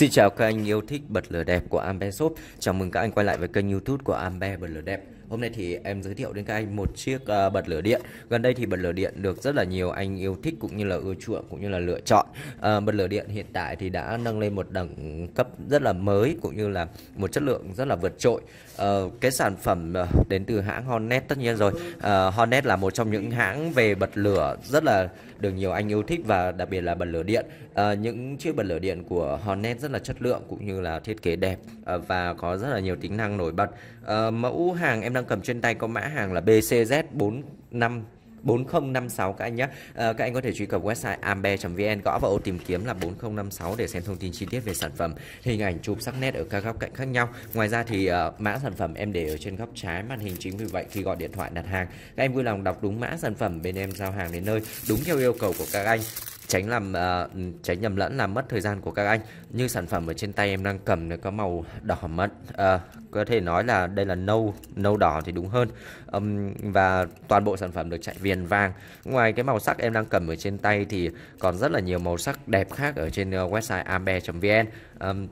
Xin chào các anh yêu thích bật lửa đẹp của Ambe Shop Chào mừng các anh quay lại với kênh youtube của Ambe Bật lửa đẹp Hôm nay thì em giới thiệu đến các anh một chiếc uh, bật lửa điện. Gần đây thì bật lửa điện được rất là nhiều anh yêu thích cũng như là ưa chuộng cũng như là lựa chọn. Uh, bật lửa điện hiện tại thì đã nâng lên một đẳng cấp rất là mới cũng như là một chất lượng rất là vượt trội. Uh, cái sản phẩm uh, đến từ hãng Hornet tất nhiên rồi. Uh, Hornet là một trong những hãng về bật lửa rất là được nhiều anh yêu thích và đặc biệt là bật lửa điện. Uh, những chiếc bật lửa điện của Hornet rất là chất lượng cũng như là thiết kế đẹp uh, và có rất là nhiều tính năng nổi bật. Uh, mẫu hàng em đang đang cầm trên tay có mã hàng là BCZ45 4056 các anh nhé à, ờ, Các anh có thể truy cập website ambe.vn Gõ vào ô tìm kiếm là 4056 để xem thông tin chi tiết về sản phẩm Hình ảnh chụp sắc nét ở các góc cạnh khác nhau Ngoài ra thì uh, mã sản phẩm em để ở trên góc trái màn hình Chính vì vậy khi gọi điện thoại đặt hàng Các anh vui lòng đọc đúng mã sản phẩm Bên em giao hàng đến nơi đúng theo yêu cầu của các anh tránh làm uh, tránh nhầm lẫn làm mất thời gian của các anh như sản phẩm ở trên tay em đang cầm nó có màu đỏ mận uh, có thể nói là đây là nâu nâu đỏ thì đúng hơn um, và toàn bộ sản phẩm được chạy viền vàng ngoài cái màu sắc em đang cầm ở trên tay thì còn rất là nhiều màu sắc đẹp khác ở trên ờ, website ambe.vn um,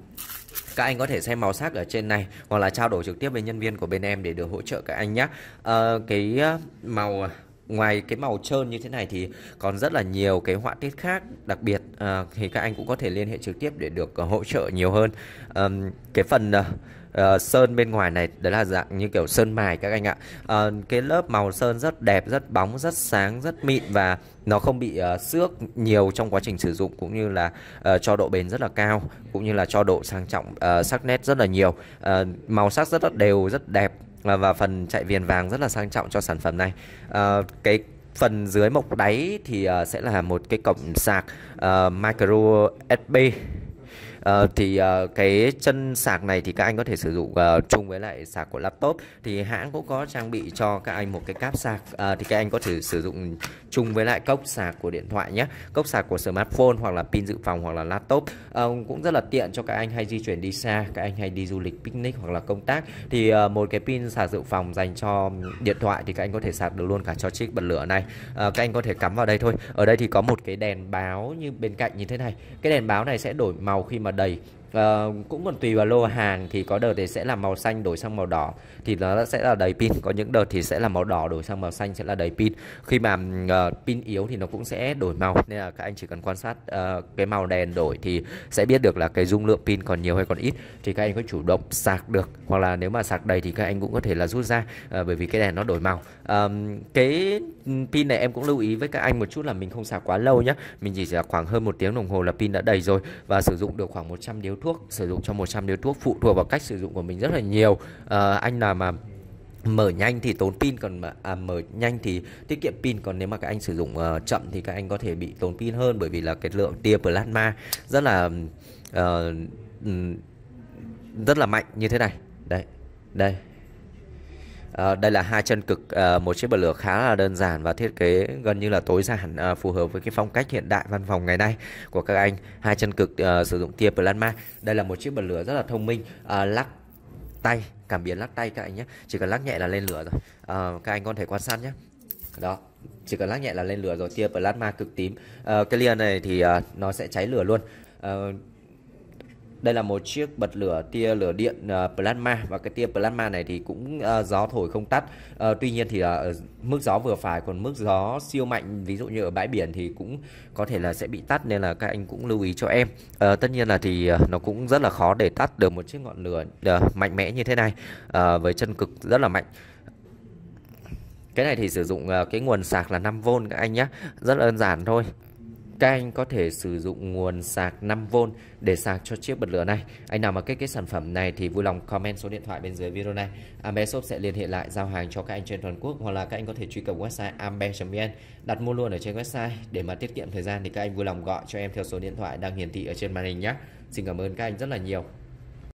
các anh có thể xem màu sắc ở trên này hoặc là trao đổi trực tiếp với nhân viên của bên em để được hỗ trợ các anh nhé. Uh, cái màu ngoài cái màu trơn như thế này thì còn rất là nhiều cái họa tiết khác đặc biệt à, thì các anh cũng có thể liên hệ trực tiếp để được ờ, hỗ trợ nhiều hơn à, cái phần uh, sơn bên ngoài này đó là dạng như kiểu sơn mài các anh ạ uh, cái lớp màu sơn rất đẹp rất bóng rất sáng rất mịn và nó không bị uh, xước nhiều trong quá trình sử dụng cũng như là uh, cho độ bền rất là cao cũng như là cho độ sang trọng uh, sắc nét rất là nhiều uh, màu sắc rất là đều rất đẹp và phần chạy viền vàng rất là sang trọng cho sản phẩm này à, cái phần dưới mộc đáy thì uh, sẽ là một cái cổng sạc uh, micro USB À, thì uh, cái chân sạc này thì các anh có thể sử dụng uh, chung với lại sạc của laptop thì hãng cũng có trang bị cho các anh một cái cáp sạc uh, thì các anh có thể sử dụng chung với lại cốc sạc của điện thoại nhé cốc sạc của smartphone hoặc là pin dự phòng hoặc là laptop uh, cũng rất là tiện cho các anh hay di chuyển đi xa các anh hay đi du lịch picnic hoặc là công tác thì uh, một cái pin sạc dự phòng dành cho điện thoại thì các anh có thể sạc được luôn cả cho chiếc bật lửa này uh, các anh có thể cắm vào đây thôi ở đây thì có một cái đèn báo như bên cạnh như thế này cái đèn báo này sẽ đổi màu khi mà đây Uh, cũng còn tùy vào lô hàng thì có đợt thì sẽ là màu xanh đổi sang màu đỏ thì nó sẽ là đầy pin có những đợt thì sẽ là màu đỏ đổi sang màu xanh sẽ là đầy pin khi mà uh, pin yếu thì nó cũng sẽ đổi màu nên là các anh chỉ cần quan sát uh, cái màu đèn đổi thì sẽ biết được là cái dung lượng pin còn nhiều hay còn ít thì các anh có chủ động sạc được hoặc là nếu mà sạc đầy thì các anh cũng có thể là rút ra uh, bởi vì cái đèn nó đổi màu um, cái ừ, pin này em cũng lưu ý với các anh một chút là mình không sạc quá lâu nhé mình chỉ sạc khoảng hơn một tiếng đồng hồ là pin đã đầy rồi và sử dụng được khoảng 100 điếu thuốc sử dụng cho 100 điếu thuốc phụ thuộc vào cách sử dụng của mình rất là nhiều à, anh nào mà mở nhanh thì tốn pin còn mà à, mở nhanh thì tiết kiệm pin còn nếu mà các anh sử dụng uh, chậm thì các anh có thể bị tốn pin hơn bởi vì là cái lượng tia plasma rất là uh, rất là mạnh như thế này đây đây À, đây là hai chân cực à, một chiếc bật lửa khá là đơn giản và thiết kế gần như là tối giản à, phù hợp với cái phong cách hiện đại văn phòng ngày nay của các anh. Hai chân cực à, sử dụng tia plasma. Đây là một chiếc bật lửa rất là thông minh, à, lắc tay, cảm biến lắc tay các anh nhé. Chỉ cần lắc nhẹ là lên lửa rồi. À, các anh có thể quan sát nhé. Đó, chỉ cần lắc nhẹ là lên lửa rồi tia plasma cực tím. À, cái lia này thì à, nó sẽ cháy lửa luôn. À, đây là một chiếc bật lửa tia lửa điện uh, plasma và cái tia plasma này thì cũng uh, gió thổi không tắt. Uh, tuy nhiên thì ở mức gió vừa phải còn mức gió siêu mạnh ví dụ như ở bãi biển thì cũng có thể là sẽ bị tắt nên là các anh cũng lưu ý cho em. tất nhiên là thì nó cũng rất là khó để tắt được một chiếc ngọn lửa mạnh mẽ như thế này với chân cực rất là mạnh cái này thì sử dụng cái nguồn sạc là 5V các anh nhé rất là đơn giản thôi các anh có thể sử dụng nguồn sạc 5V để sạc cho chiếc bật lửa này. Anh nào mà kết cái sản phẩm này thì vui lòng comment số điện thoại bên dưới video này. Ambe Shop sẽ liên hệ lại giao hàng cho các anh trên toàn quốc hoặc là các anh có thể truy cập website ambe.vn đặt mua luôn ở trên website để mà tiết kiệm thời gian thì các anh vui lòng gọi cho em theo số điện thoại đang hiển thị ở trên màn hình nhé. Xin cảm ơn các anh rất là nhiều.